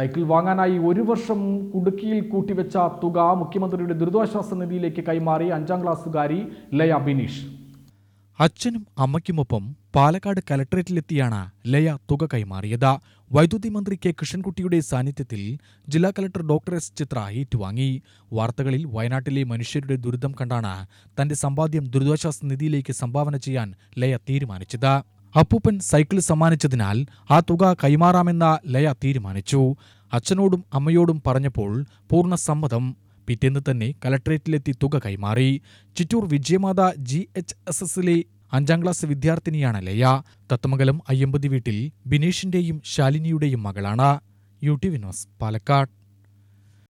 cycle വാങ്ങാനായി ഒരു വർഷം കുടുക്കിയിൽ കൂട്ടിവെച്ച തുക മുഖ്യമന്ത്രിയുടെ ദുരിതാശ്വാസ നിധിയിലേക്ക് കൈമാറി അഞ്ചാം ക്ലാസ്സുകാരി ലയ ബിനീഷ് അച്ഛനും അമ്മയ്ക്കുമൊപ്പം പാലക്കാട് കലക്ടറേറ്റിലെത്തിയാണ് ലയ തുക കൈമാറിയത് വൈദ്യുതി മന്ത്രി കെ കൃഷ്ണൻകുട്ടിയുടെ സാന്നിധ്യത്തിൽ ജില്ലാ കലക്ടർ ഡോക്ടർ എസ് ചിത്ര ഏറ്റുവാങ്ങി വാർത്തകളിൽ വയനാട്ടിലെ മനുഷ്യരുടെ ദുരിതം കണ്ടാണ് തന്റെ സമ്പാദ്യം ദുരിതാശ്വാസ നിധിയിലേക്ക് സംഭാവന ചെയ്യാൻ ലയ തീരുമാനിച്ചത് അപ്പൂപ്പൻ സൈക്കിൾ സമ്മാനിച്ചതിനാൽ ആ തുക കൈമാറാമെന്ന ലയ തീരുമാനിച്ചു അച്ഛനോടും അമ്മയോടും പറഞ്ഞപ്പോൾ പൂർണ്ണ സമ്മതം പിറ്റേന്ന് തന്നെ കലക്ട്രേറ്റിലെത്തി തുക കൈമാറി Chittur Vijayamatha G H S എസിലെ അഞ്ചാം ക്ലാസ് വിദ്യാർത്ഥിനിയാണ് ലയ തത്തമംഗലം അയ്യമ്പതി വീട്ടിൽ ബിനീഷിന്റെയും ശാലിനിയുടെയും മകളാണ് യു ടി വിനോസ് പാലക്കാട്